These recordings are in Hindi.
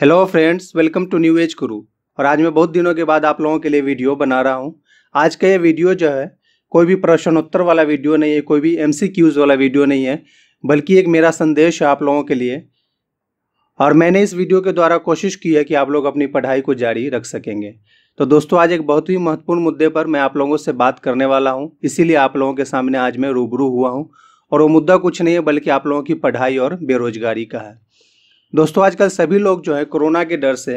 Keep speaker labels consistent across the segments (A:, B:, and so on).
A: hello friends welcome to New Age Guru और आज मैं बहुत दिनों के बाद आप लोगों के लिए वीडियो बना रहा हूँ आज का ये वीडियो जो है कोई भी प्रश्नोत्तर वाला वीडियो नहीं है कोई भी एम वाला वीडियो नहीं है बल्कि एक मेरा संदेश है आप लोगों के लिए और मैंने इस वीडियो के द्वारा कोशिश की है कि आप लोग अपनी पढ़ाई को जारी रख सकेंगे तो दोस्तों आज एक बहुत ही महत्वपूर्ण मुद्दे पर मैं आप लोगों से बात करने वाला हूँ इसीलिए आप लोगों के सामने आज मैं रूबरू हुआ हूँ और वो मुद्दा कुछ नहीं है बल्कि आप लोगों की पढ़ाई और बेरोजगारी का है दोस्तों आजकल सभी लोग जो है कोरोना के डर से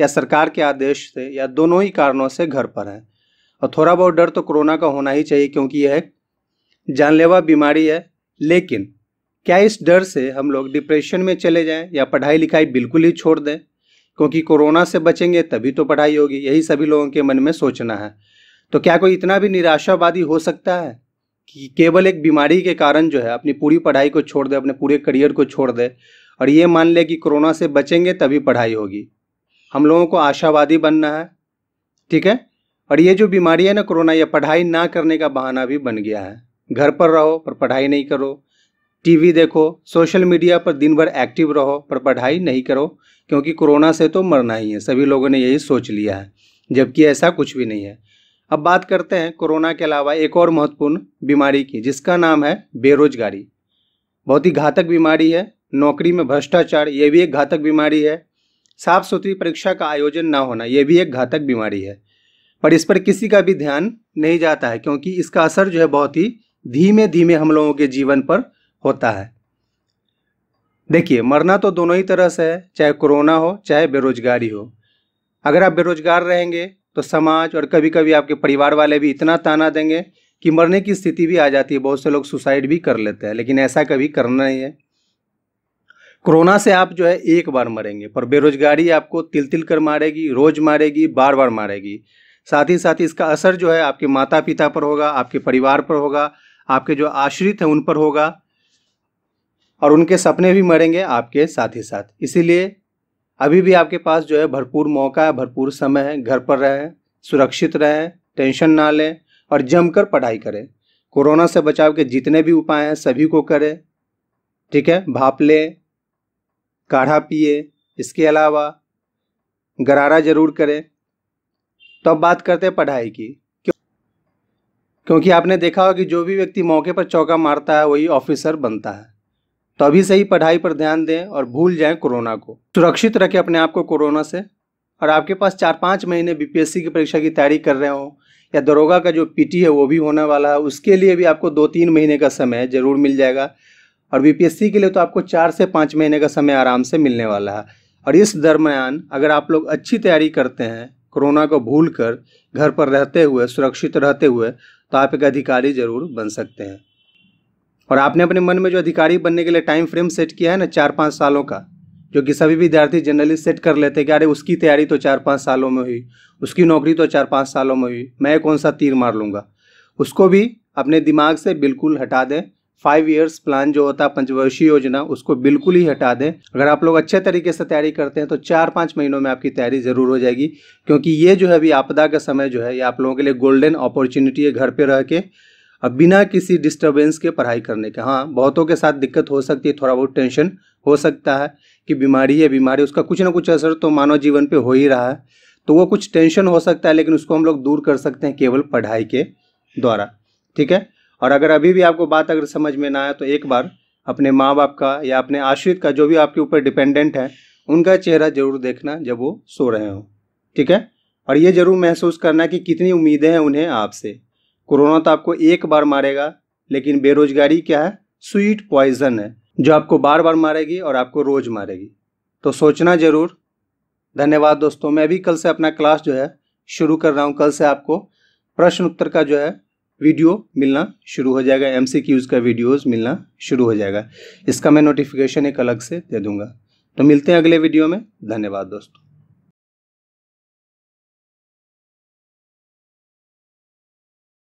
A: या सरकार के आदेश से या दोनों ही कारणों से घर पर हैं और थोड़ा बहुत डर तो कोरोना का होना ही चाहिए क्योंकि यह एक जानलेवा बीमारी है लेकिन क्या इस डर से हम लोग डिप्रेशन में चले जाएं या पढ़ाई लिखाई बिल्कुल ही छोड़ दें क्योंकि कोरोना से बचेंगे तभी तो पढ़ाई होगी यही सभी लोगों के मन में सोचना है तो क्या कोई इतना भी निराशावादी हो सकता है कि केवल एक बीमारी के कारण जो है अपनी पूरी पढ़ाई को छोड़ दे अपने पूरे करियर को छोड़ दे और ये मान ले कि कोरोना से बचेंगे तभी पढ़ाई होगी हम लोगों को आशावादी बनना है ठीक है और ये जो बीमारी है ना कोरोना ये पढ़ाई ना करने का बहाना भी बन गया है घर पर रहो पर पढ़ाई नहीं करो टीवी देखो सोशल मीडिया पर दिन भर एक्टिव रहो पर पढ़ाई नहीं करो क्योंकि कोरोना से तो मरना ही है सभी लोगों ने यही सोच लिया है जबकि ऐसा कुछ भी नहीं है अब बात करते हैं कोरोना के अलावा एक और महत्वपूर्ण बीमारी की जिसका नाम है बेरोजगारी बहुत ही घातक बीमारी है नौकरी में भ्रष्टाचार ये भी एक घातक बीमारी है साफ सुथरी परीक्षा का आयोजन ना होना यह भी एक घातक बीमारी है पर इस पर किसी का भी ध्यान नहीं जाता है क्योंकि इसका असर जो है बहुत ही धीमे धीमे हम लोगों के जीवन पर होता है देखिए मरना तो दोनों ही तरह से है चाहे कोरोना हो चाहे बेरोजगारी हो अगर आप बेरोजगार रहेंगे तो समाज और कभी कभी आपके परिवार वाले भी इतना ताना देंगे कि मरने की स्थिति भी आ जाती है बहुत से लोग सुसाइड भी कर लेते हैं लेकिन ऐसा कभी करना ही है कोरोना से आप जो है एक बार मरेंगे पर बेरोजगारी आपको तिल तिल कर मारेगी रोज मारेगी बार बार मारेगी साथ ही साथ इसका असर जो है आपके माता पिता पर होगा आपके परिवार पर होगा आपके जो आश्रित हैं उन पर होगा और उनके सपने भी मरेंगे आपके साथ ही साथ इसीलिए अभी भी आपके पास जो है भरपूर मौका है भरपूर समय है घर पर रहें सुरक्षित रहें टेंशन ना लें और जमकर पढ़ाई करें कोरोना से बचाव के जितने भी उपाय हैं सभी को करें ठीक है भाप लें काढ़ा पिए इसके अलावा गरारा ज़रूर करें तो अब बात करते हैं पढ़ाई की क्यों क्योंकि आपने देखा होगा कि जो भी व्यक्ति मौके पर चौका मारता है वही ऑफिसर बनता है तो अभी से ही पढ़ाई पर ध्यान दें और भूल जाएं कोरोना को सुरक्षित रखें अपने आप को कोरोना से और आपके पास चार पाँच महीने बीपीएससी की परीक्षा की तैयारी कर रहे हो या दरोगा का जो पीटी है वो भी होने वाला है उसके लिए भी आपको दो तीन महीने का समय ज़रूर मिल जाएगा और बीपीएससी के लिए तो आपको चार से पाँच महीने का समय आराम से मिलने वाला है और इस दरमियान अगर आप लोग अच्छी तैयारी करते हैं कोरोना को भूल कर घर पर रहते हुए सुरक्षित रहते हुए तो आप एक अधिकारी ज़रूर बन सकते हैं और आपने अपने मन में जो अधिकारी बनने के लिए टाइम फ्रेम सेट किया है ना चार पाँच सालों का जो कि सभी विद्यार्थी जनरली सेट कर लेते हैं कि अरे उसकी तैयारी तो चार पाँच सालों में हुई उसकी नौकरी तो चार पाँच सालों में हुई मैं कौन सा तीर मार लूँगा उसको भी अपने दिमाग से बिल्कुल हटा दें फाइव ईयर्स प्लान जो होता है पंचवर्षीय योजना उसको बिल्कुल ही हटा दें अगर आप लोग अच्छे तरीके से तैयारी करते हैं तो चार पाँच महीनों में आपकी तैयारी ज़रूर हो जाएगी क्योंकि ये जो है अभी आपदा का समय जो है ये आप लोगों के लिए गोल्डन अपॉर्चुनिटी है घर पर रह के अब बिना किसी डिस्टर्बेंस के पढ़ाई करने के हाँ बहुतों के साथ दिक्कत हो सकती है थोड़ा बहुत टेंशन हो सकता है कि बीमारी है बीमारी उसका कुछ ना कुछ असर तो मानव जीवन पे हो ही रहा है तो वो कुछ टेंशन हो सकता है लेकिन उसको हम लोग दूर कर सकते हैं केवल पढ़ाई के द्वारा ठीक है और अगर अभी भी आपको बात अगर समझ में ना आए तो एक बार अपने माँ बाप का या अपने आश्रित का जो भी आपके ऊपर डिपेंडेंट है उनका चेहरा जरूर देखना जब वो सो रहे हों ठीक है और ये जरूर महसूस करना कि कितनी उम्मीदें हैं उन्हें आपसे कोरोना तो आपको एक बार मारेगा लेकिन बेरोजगारी क्या है स्वीट पॉइजन है जो आपको बार बार मारेगी और आपको रोज़ मारेगी तो सोचना ज़रूर धन्यवाद दोस्तों मैं भी कल से अपना क्लास जो है शुरू कर रहा हूँ कल से आपको प्रश्न उत्तर का जो है वीडियो मिलना शुरू हो जाएगा एम सी क्यूज़ का वीडियोज़ मिलना शुरू हो जाएगा इसका मैं नोटिफिकेशन एक अलग से दे दूँगा तो मिलते हैं अगले वीडियो में धन्यवाद दोस्तों